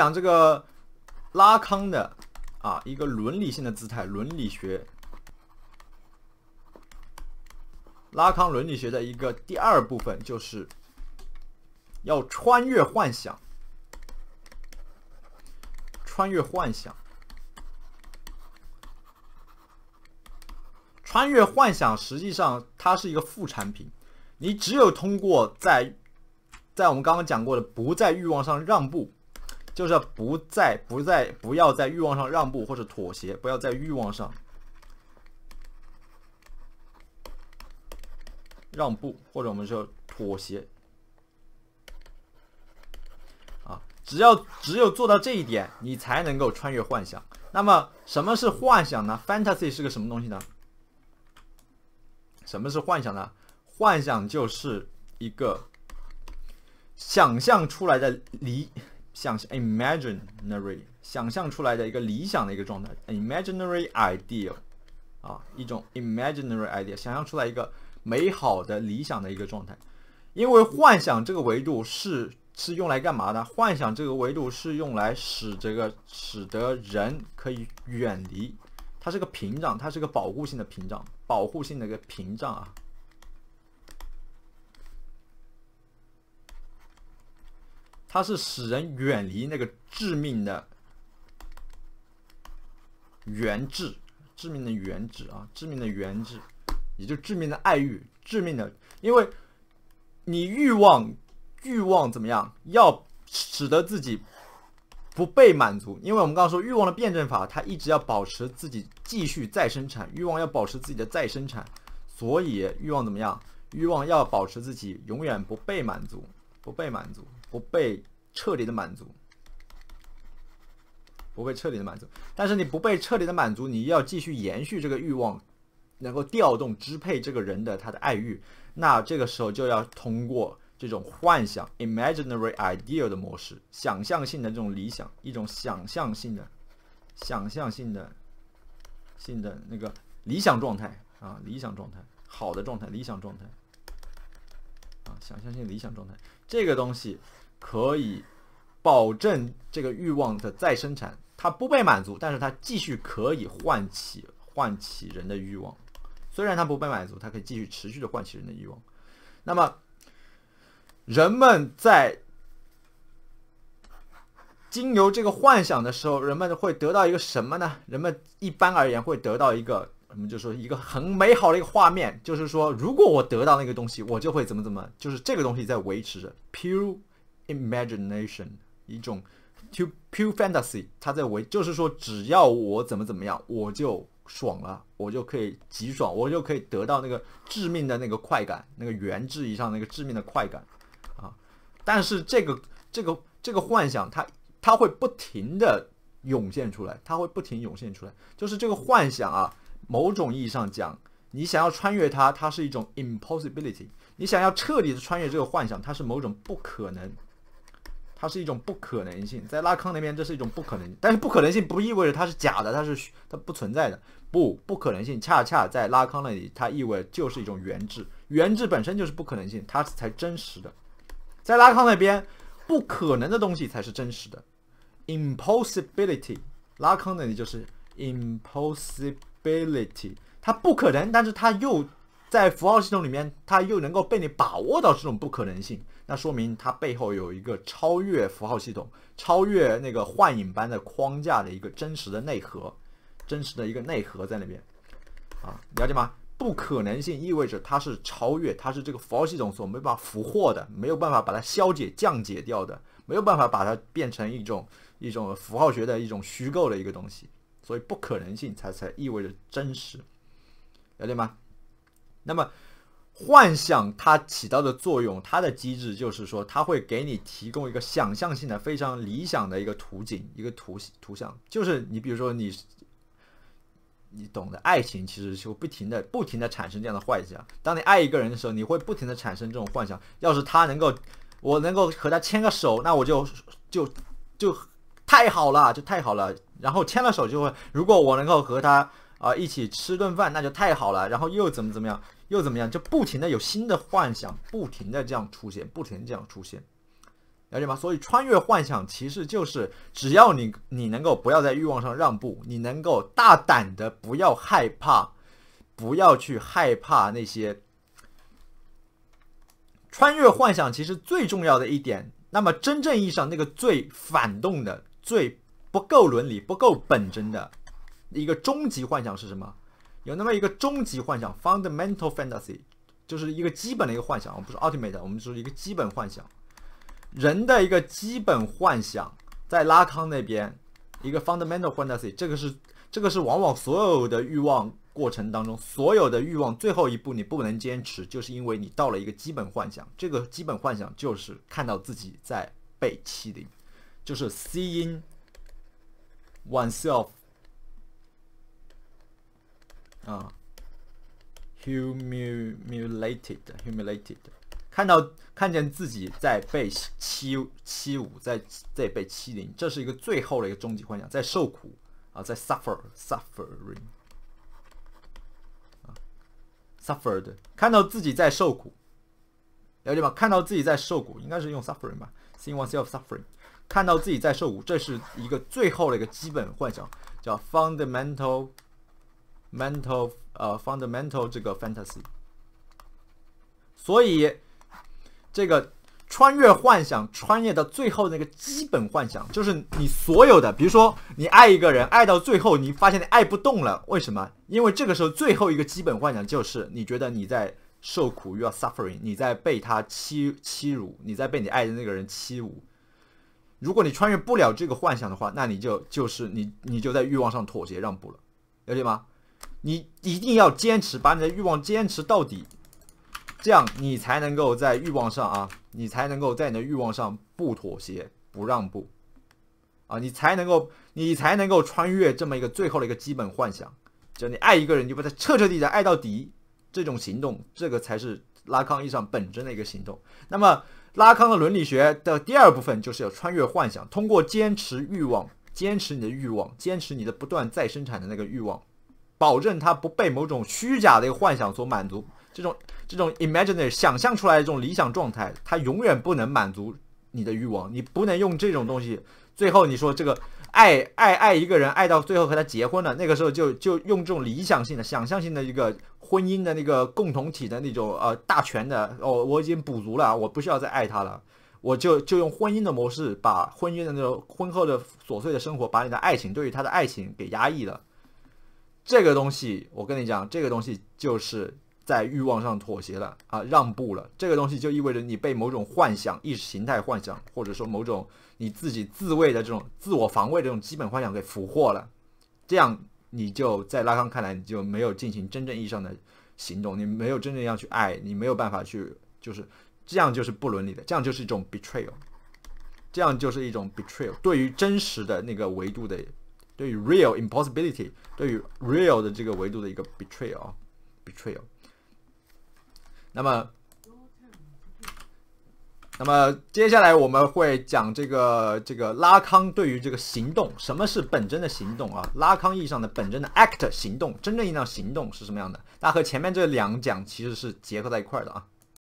讲这个拉康的啊一个伦理性的姿态，伦理学，拉康伦理学的一个第二部分就是要穿越幻想，穿越幻想，穿越幻想，实际上它是一个副产品。你只有通过在在我们刚刚讲过的不在欲望上让步。就是不在、不在、不要在欲望上让步或者妥协，不要在欲望上让步或者我们说妥协。啊，只要只有做到这一点，你才能够穿越幻想。那么，什么是幻想呢？Fantasy 是个什么东西呢？什么是幻想呢？幻想就是一个想象出来的离。想象，imaginary，想象出来的一个理想的一个状态，imaginary ideal，啊，一种 imaginary i d e a 想象出来一个美好的理想的一个状态。因为幻想这个维度是是用来干嘛的？幻想这个维度是用来使这个使得人可以远离，它是个屏障，它是个保护性的屏障，保护性的一个屏障啊。它是使人远离那个致命的原质，致命的原质啊，致命的原质，也就致命的爱欲，致命的，因为你欲望欲望怎么样，要使得自己不被满足，因为我们刚刚说欲望的辩证法，它一直要保持自己继续再生产，欲望要保持自己的再生产，所以欲望怎么样，欲望要保持自己永远不被满足，不被满足。不被彻底的满足，不被彻底的满足。但是你不被彻底的满足，你要继续延续这个欲望，能够调动支配这个人的他的爱欲。那这个时候就要通过这种幻想 （imaginary ideal） 的模式，想象性的这种理想，一种想象性的、想象性的、性的那个理想状态啊，理想状态，好的状态，理想状态。想象性理想状态，这个东西可以保证这个欲望的再生产，它不被满足，但是它继续可以唤起唤起人的欲望。虽然它不被满足，它可以继续持续的唤起人的欲望。那么，人们在经由这个幻想的时候，人们会得到一个什么呢？人们一般而言会得到一个。我们就说一个很美好的一个画面，就是说，如果我得到那个东西，我就会怎么怎么，就是这个东西在维持着 pure imagination，一种 pure fantasy，它在维，就是说，只要我怎么怎么样，我就爽了，我就可以极爽，我就可以得到那个致命的那个快感，那个原质以上那个致命的快感啊。但是这个这个这个幻想，它它会不停的涌现出来，它会不停涌现出来，就是这个幻想啊。某种意义上讲，你想要穿越它，它是一种 impossibility。你想要彻底的穿越这个幻想，它是某种不可能，它是一种不可能性。在拉康那边，这是一种不可能，但是不可能性不意味着它是假的，它是它不存在的。不，不可能性恰恰在拉康那里，它意味就是一种原质，原质本身就是不可能性，它才真实的。在拉康那边，不可能的东西才是真实的，impossibility。拉康那里就是 impossi。b l ability，它不可能，但是它又在符号系统里面，它又能够被你把握到这种不可能性，那说明它背后有一个超越符号系统、超越那个幻影般的框架的一个真实的内核，真实的一个内核在那边。啊，了解吗？不可能性意味着它是超越，它是这个符号系统所没办法俘获的，没有办法把它消解、降解掉的，没有办法把它变成一种一种符号学的一种虚构的一个东西。所以不可能性才才意味着真实，了解吗？那么幻想它起到的作用，它的机制就是说，它会给你提供一个想象性的、非常理想的一个图景、一个图图像。就是你比如说你，你懂得爱情其实就不停的、不停的产生这样的幻想。当你爱一个人的时候，你会不停的产生这种幻想。要是他能够，我能够和他牵个手，那我就就就。太好了，就太好了。然后牵了手就会，如果我能够和他啊一起吃顿饭，那就太好了。然后又怎么怎么样，又怎么样，就不停的有新的幻想，不停的这样出现，不停的这样出现，了解吗？所以穿越幻想其实就是，只要你你能够不要在欲望上让步，你能够大胆的不要害怕，不要去害怕那些穿越幻想。其实最重要的一点，那么真正意义上那个最反动的。最不够伦理、不够本真的一个终极幻想是什么？有那么一个终极幻想 （fundamental fantasy），就是一个基本的一个幻想，我们不是 ultimate，我们说一个基本幻想。人的一个基本幻想，在拉康那边，一个 fundamental fantasy，这个是这个是往往所有的欲望过程当中，所有的欲望最后一步你不能坚持，就是因为你到了一个基本幻想。这个基本幻想就是看到自己在被欺凌。就是 seeing oneself，啊，humiliated，humiliated，看到看见自己在被欺欺侮，在在被欺凌，这是一个最后的一个终极幻想，在受苦啊，在 suffer，suffering，啊，suffered，看到自己在受苦，了解吗？看到自己在受苦，应该是用 suffering 吧？seeing oneself suffering。看到自己在受苦，这是一个最后的一个基本幻想，叫 fundamental mental，呃，fundamental 这个 fantasy。所以，这个穿越幻想，穿越到最后那个基本幻想，就是你所有的，比如说你爱一个人，爱到最后，你发现你爱不动了，为什么？因为这个时候最后一个基本幻想就是你觉得你在受苦，you are suffering，你在被他欺欺辱，你在被你爱的那个人欺侮。如果你穿越不了这个幻想的话，那你就就是你你就在欲望上妥协让步了，了解吗？你一定要坚持，把你的欲望坚持到底，这样你才能够在欲望上啊，你才能够在你的欲望上不妥协不让步，啊，你才能够你才能够穿越这么一个最后的一个基本幻想，就你爱一个人，你就把他彻彻底底的爱到底，这种行动，这个才是拉康意义上本真的一个行动。那么。拉康的伦理学的第二部分就是要穿越幻想，通过坚持欲望，坚持你的欲望，坚持你的不断再生产的那个欲望，保证它不被某种虚假的一个幻想所满足。这种这种 imaginary 想象出来的这种理想状态，它永远不能满足你的欲望。你不能用这种东西。最后你说这个。爱爱爱一个人，爱到最后和他结婚了，那个时候就就用这种理想性的、想象性的一个婚姻的那个共同体的那种呃大权的哦，我已经补足了，我不需要再爱他了，我就就用婚姻的模式把婚姻的那种婚后的琐碎的生活，把你的爱情对于他的爱情给压抑了。这个东西，我跟你讲，这个东西就是。在欲望上妥协了啊，让步了，这个东西就意味着你被某种幻想、意识形态幻想，或者说某种你自己自卫的这种自我防卫的这种基本幻想给俘获了。这样，你就在拉康看来，你就没有进行真正意义上的行动，你没有真正要去爱，你没有办法去，就是这样，就是不伦理的，这样就是一种 betrayal，这样就是一种 betrayal，对于真实的那个维度的，对于 real impossibility，对于 real 的这个维度的一个 betrayal，betrayal。那么，那么接下来我们会讲这个这个拉康对于这个行动，什么是本真的行动啊？拉康意义上的本真的 act 行动，真正意义上行动是什么样的？那和前面这两讲其实是结合在一块儿的啊。